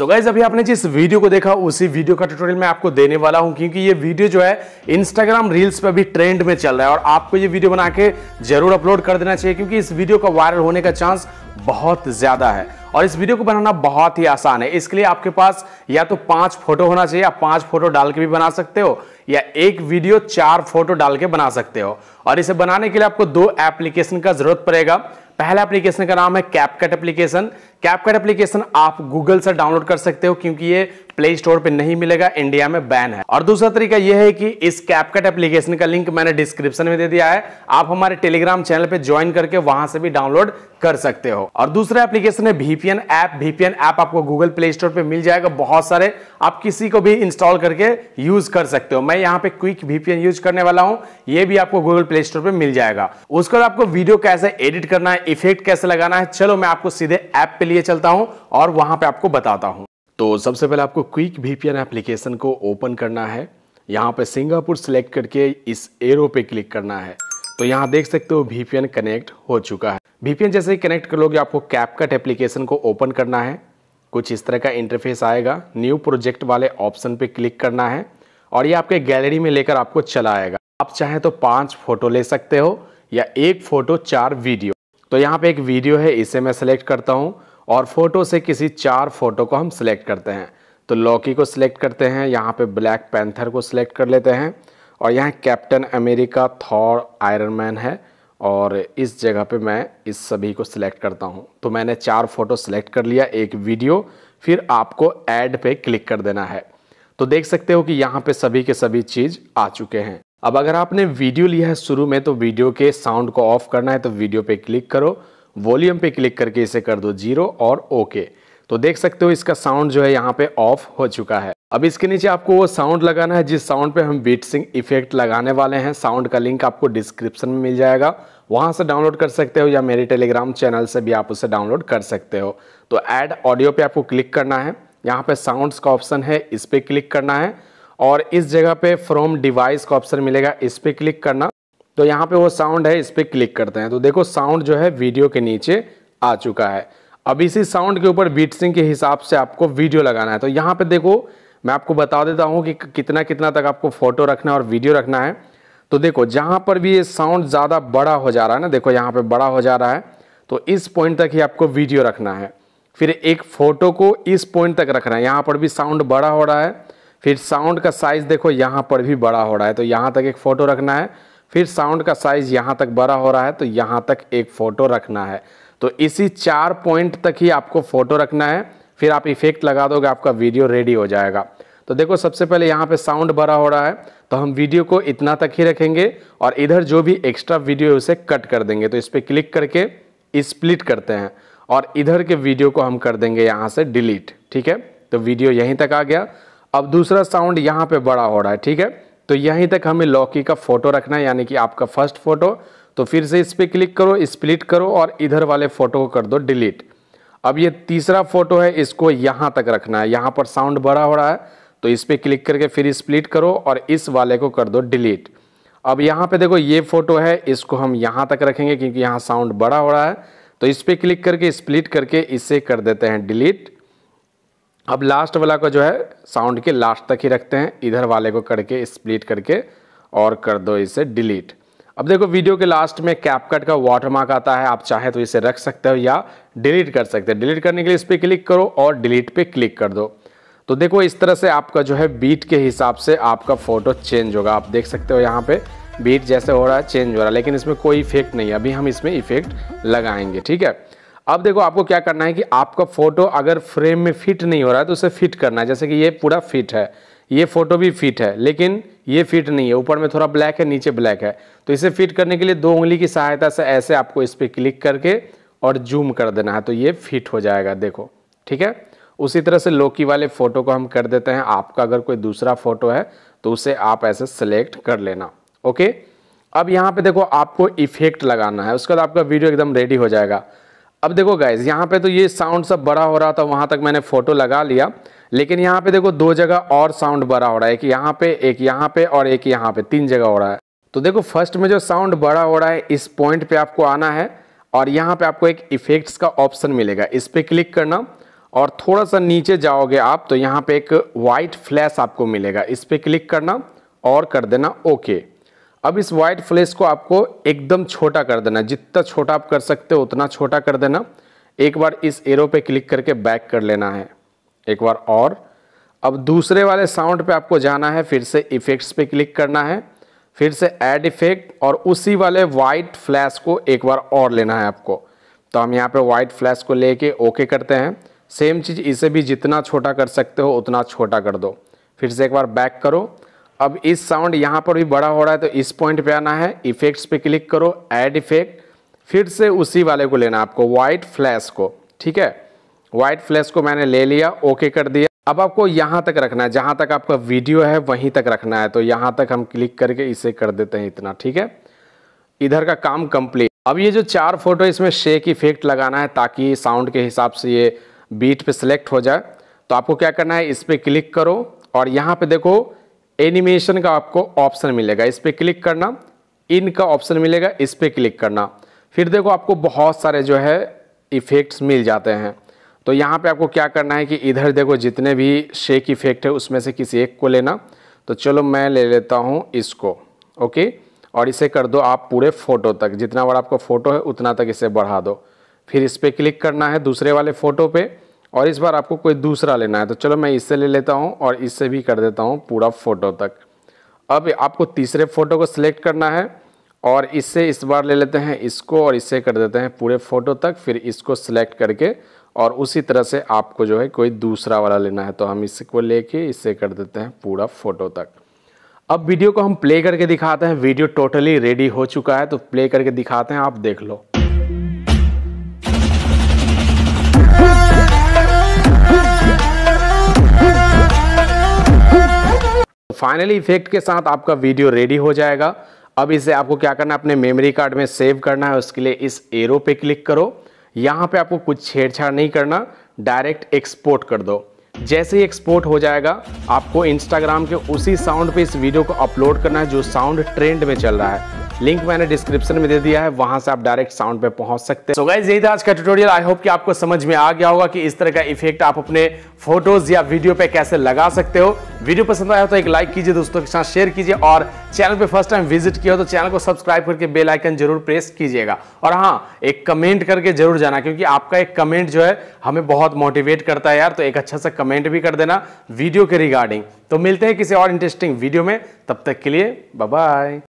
so guys अभी आपने जिस वीडियो को देखा उसी वीडियो का ट्यूटोरियल मैं आपको देने वाला हूं क्योंकि ये वीडियो जो है इंस्टाग्राम रील्स पे अभी ट्रेंड में चल रहा है और आपको ये वीडियो बना के जरूर अपलोड कर देना चाहिए क्योंकि इस वीडियो का वायरल होने का चांस बहुत ज़्यादा है और इस वीडियो को बनाना बहुत ही आसान है इसके लिए आपके पास या तो पांच फोटो होना चाहिए आप पांच फोटो डाल के भी बना सकते हो या एक वीडियो चार फोटो डाल के बना सकते हो और इसे बनाने के लिए आपको दो एप्लीकेशन का जरूरत पड़ेगा पहला एप्लीकेशन का नाम है कैपकट एप्लीकेशन कैपकट एप्लीकेशन आप गूगल से डाउनलोड कर सकते हो क्योंकि ये प्ले स्टोर पे नहीं मिलेगा इंडिया में बैन है और दूसरा तरीका यह है कि इस कैपकट एप्लीकेशन का लिंक मैंने डिस्क्रिप्शन में दे दिया है आप हमारे टेलीग्राम चैनल पे ज्वाइन करके वहां से भी डाउनलोड कर सकते हो और दूसरा एप्लीकेशन है वीपीएन ऐप वीपीएन ऐप आपको गूगल प्ले स्टोर पे मिल जाएगा बहुत सारे आप किसी को भी इंस्टॉल करके यूज कर सकते हो मैं यहाँ पे क्विक वीपीएन यूज करने वाला हूँ ये भी आपको गूगल प्ले स्टोर पे मिल जाएगा उसके बाद आपको वीडियो कैसे एडिट करना है इफेक्ट कैसे लगाना है चलो मैं आपको सीधे ऐप पे लिए चलता हूं और वहां पे आपको बताता हूं तो सबसे पहले आपको क्विक वीपीएन एप्लीकेशन को ओपन करना है यहां पे सिंगापुर सिलेक्ट करके इस एरो पे क्लिक करना है तो यहां देख सकते हो वीपीएन कनेक्ट हो चुका है वीपीएन जैसे ही कनेक्ट कर लोगे आपको कैपकट एप्लीकेशन को ओपन करना है कुछ इस तरह का इंटरफेस आएगा न्यू प्रोजेक्ट वाले ऑप्शन पे क्लिक करना है और ये आपके गैलरी में लेकर आपको चला आएगा आप चाहें तो पांच फोटो ले सकते हो या एक फोटो चार वीडियो तो यहाँ पे एक वीडियो है इसे मैं सेलेक्ट करता हूँ और फ़ोटो से किसी चार फ़ोटो को हम सिलेक्ट करते हैं तो लॉकी को सिलेक्ट करते हैं यहाँ पे ब्लैक पैंथर को सिलेक्ट कर लेते हैं और यहाँ Captain America Thor Iron Man है और इस जगह पे मैं इस सभी को सिलेक्ट करता हूँ तो मैंने चार फ़ोटो सिलेक्ट कर लिया एक वीडियो फिर आपको ऐड पे क्लिक कर देना है तो देख सकते हो कि यहाँ पे सभी के सभी चीज़ आ चुके हैं अब अगर आपने वीडियो लिया है शुरू में तो वीडियो के साउंड को ऑफ करना है तो वीडियो पे क्लिक करो वॉल्यूम पे क्लिक करके इसे कर दो जीरो और ओके तो देख सकते हो इसका साउंड जो है यहाँ पे ऑफ हो चुका है अब इसके नीचे आपको वो साउंड लगाना है जिस साउंड पे हम बीट सिंग इफेक्ट लगाने वाले हैं साउंड का लिंक आपको डिस्क्रिप्शन में मिल जाएगा वहाँ से डाउनलोड कर सकते हो या मेरे टेलीग्राम चैनल से भी आप उसे डाउनलोड कर सकते हो तो ऐड ऑडियो पे आपको क्लिक करना है यहाँ पे साउंड्स का ऑप्शन है इस पर क्लिक करना है और इस जगह पे फ्रॉम डिवाइस का ऑप्शन मिलेगा इस पर क्लिक करना तो यहाँ पे वो साउंड है इस पर क्लिक करते हैं तो देखो साउंड जो है वीडियो के नीचे आ चुका है अब इसी साउंड के ऊपर बीटसिंग के हिसाब से आपको वीडियो लगाना है तो यहाँ पे देखो मैं आपको बता देता हूँ कि कितना कितना तक आपको फोटो रखना और वीडियो रखना है तो देखो जहाँ पर भी ये साउंड ज़्यादा बड़ा हो जा रहा है ना देखो यहाँ पे बड़ा हो जा रहा है तो इस पॉइंट तक ही आपको वीडियो रखना है फिर एक फ़ोटो को इस पॉइंट तक रखना है यहाँ पर भी साउंड बड़ा हो रहा है फिर साउंड का साइज़ देखो यहाँ पर भी बड़ा हो रहा है तो यहाँ तक एक फ़ोटो रखना है फिर साउंड का साइज़ यहाँ तक बड़ा हो रहा है तो यहाँ तक एक फ़ोटो रखना है तो इसी चार पॉइंट तक ही आपको फ़ोटो रखना है फिर आप इफ़ेक्ट लगा दोगे आपका वीडियो रेडी हो जाएगा तो देखो सबसे पहले यहाँ पे साउंड बड़ा हो रहा है तो हम वीडियो को इतना तक ही रखेंगे और इधर जो भी एक्स्ट्रा वीडियो है उसे कट कर देंगे तो इस पर क्लिक करके स्प्लिट करते हैं और इधर के वीडियो को हम कर देंगे यहाँ से डिलीट ठीक है तो वीडियो यहीं तक आ गया अब दूसरा साउंड यहाँ पे बड़ा हो रहा है ठीक है तो यहीं तक हमें लौकी का फोटो रखना है यानी कि आपका फर्स्ट फोटो तो फिर से इस पर क्लिक करो स्प्लिट करो और इधर वाले फोटो को कर दो डिलीट अब ये तीसरा फोटो है इसको यहाँ तक रखना है यहाँ पर साउंड बड़ा हो रहा है तो इस पर क्लिक करके फिर स्प्लिट करो और इस वाले को कर दो डिलीट अब यहाँ पे देखो ये फोटो है इसको हम यहाँ तक रखेंगे क्योंकि यहाँ साउंड बड़ा हो रहा है तो इस पर क्लिक करके स्प्लिट करके इसे कर देते हैं डिलीट अब लास्ट वाला को जो है साउंड के लास्ट तक ही रखते हैं इधर वाले को करके स्प्लिट करके और कर दो इसे डिलीट अब देखो वीडियो के लास्ट में कैपकट का वाटरमार्क आता है आप चाहे तो इसे रख सकते हो या डिलीट कर सकते हो डिलीट करने के लिए इस पर क्लिक करो और डिलीट पे क्लिक कर दो तो देखो इस तरह से आपका जो है बीट के हिसाब से आपका फ़ोटो चेंज होगा आप देख सकते हो यहाँ पे बीट जैसे हो रहा है चेंज हो रहा है लेकिन इसमें कोई इफेक्ट नहीं है अभी हम इसमें इफेक्ट लगाएंगे ठीक है अब देखो आपको क्या करना है कि आपका फोटो अगर फ्रेम में फिट नहीं हो रहा है तो उसे फिट करना है जैसे कि ये पूरा फिट है ये फोटो भी फिट है लेकिन ये फिट नहीं है ऊपर में थोड़ा ब्लैक है नीचे ब्लैक है तो इसे फिट करने के लिए दो उंगली की सहायता से ऐसे आपको इस पर क्लिक करके और जूम कर देना है तो ये फिट हो जाएगा देखो ठीक है उसी तरह से लोकी वाले फ़ोटो को हम कर देते हैं आपका अगर कोई दूसरा फ़ोटो है तो उसे आप ऐसे सेलेक्ट कर लेना ओके अब यहाँ पे देखो आपको इफ़ेक्ट लगाना है उसके बाद आपका वीडियो एकदम रेडी हो जाएगा अब देखो गाइज यहाँ पे तो ये साउंड सब बड़ा हो रहा था वहाँ तक मैंने फ़ोटो लगा लिया लेकिन यहाँ पे देखो दो जगह और साउंड बड़ा हो रहा है एक यहाँ पे एक यहाँ पे और एक यहाँ पे तीन जगह हो रहा है तो देखो फर्स्ट में जो साउंड बड़ा हो रहा है इस पॉइंट पे आपको आना है और यहाँ पे आपको एक इफेक्ट्स का ऑप्शन मिलेगा इस पर क्लिक करना और थोड़ा सा नीचे जाओगे आप तो यहाँ पे एक वाइट फ्लैश आपको मिलेगा इस पर क्लिक करना और कर देना ओके अब इस वाइट फ्लेश को आपको एकदम छोटा कर देना जितना छोटा आप कर सकते हो उतना छोटा कर देना एक बार इस एरो पे क्लिक करके बैक कर लेना है एक बार और अब दूसरे वाले साउंड पे आपको जाना है फिर से इफ़ेक्ट्स पे क्लिक करना है फिर से ऐड इफ़ेक्ट और उसी वाले वाइट फ्लैश को एक बार और लेना है आपको तो हम यहाँ पे वाइट फ्लैश को लेके ओके करते हैं सेम चीज़ इसे भी जितना छोटा कर सकते हो उतना छोटा कर दो फिर से एक बार बैक करो अब इस साउंड यहाँ पर भी बड़ा हो रहा है तो इस पॉइंट पे आना है इफेक्ट्स पे क्लिक करो ऐड इफेक्ट फिर से उसी वाले को लेना आपको वाइट फ्लैश को ठीक है वाइट फ्लैश को मैंने ले लिया ओके कर दिया अब आपको यहाँ तक रखना है जहाँ तक आपका वीडियो है वहीं तक रखना है तो यहाँ तक हम क्लिक करके इसे कर देते हैं इतना ठीक है इधर का काम कम्प्लीट अब ये जो चार फोटो इसमें शेक इफेक्ट लगाना है ताकि साउंड के हिसाब से ये बीट पे सेलेक्ट हो जाए तो आपको क्या करना है इस पर क्लिक करो और यहाँ पे देखो एनिमेशन का आपको ऑप्शन मिलेगा इस पर क्लिक करना इन का ऑप्शन मिलेगा इस पर क्लिक करना फिर देखो आपको बहुत सारे जो है इफ़ेक्ट्स मिल जाते हैं तो यहाँ पे आपको क्या करना है कि इधर देखो जितने भी शेक इफ़ेक्ट है उसमें से किसी एक को लेना तो चलो मैं ले लेता हूँ इसको ओके और इसे कर दो आप पूरे फ़ोटो तक जितना बड़ा आपका फ़ोटो है उतना तक इसे बढ़ा दो फिर इस पर क्लिक करना है दूसरे वाले फ़ोटो पर और इस बार आपको कोई दूसरा लेना है तो चलो मैं इससे ले लेता हूँ और इससे भी कर देता हूँ पूरा फ़ोटो तक अब आपको तीसरे फ़ोटो को सिलेक्ट करना है और इससे इस बार ले लेते हैं इसको और इससे कर देते हैं पूरे फ़ोटो तक फिर इसको सिलेक्ट करके और उसी तरह से आपको जो है कोई दूसरा वाला लेना है तो हम इसको कर इससे कर देते हैं पूरा फ़ोटो तक अब वीडियो को हम प्ले करके दिखाते हैं वीडियो टोटली रेडी हो चुका है तो प्ले करके दिखाते हैं आप देख लो फाइनल इफेक्ट के साथ आपका वीडियो रेडी हो जाएगा अब इसे आपको क्या करना है अपने मेमोरी कार्ड में सेव करना है उसके लिए इस एरो पे क्लिक करो यहाँ पे आपको कुछ छेड़छाड़ नहीं करना डायरेक्ट एक्सपोर्ट कर दो जैसे ही एक्सपोर्ट हो जाएगा आपको इंस्टाग्राम के उसी साउंड पे इस वीडियो को अपलोड करना है जो साउंड ट्रेंड में चल रहा है लिंक मैंने डिस्क्रिप्शन में दे दिया है वहां से आप डायरेक्ट साउंड पे पहुंच सकते हैं सो यही था आज का ट्यूटोरियल आई होप कि आपको समझ में आ गया होगा कि इस तरह का इफेक्ट आप अपने फोटोज या वीडियो पे कैसे लगा सकते हो वीडियो पसंद आया तो एक लाइक कीजिए दोस्तों के साथ शेयर कीजिए और चैनल पे फर्स्ट टाइम विजिट किया हो तो चैनल को सब्सक्राइब करके बेल आइकन जरूर प्रेस कीजिएगा और हाँ एक कमेंट करके जरूर जाना क्योंकि आपका एक कमेंट जो है हमें बहुत मोटिवेट करता है यार तो एक अच्छा सा कमेंट भी कर देना वीडियो के रिगार्डिंग तो मिलते हैं किसी और इंटरेस्टिंग वीडियो में तब तक के लिए बाय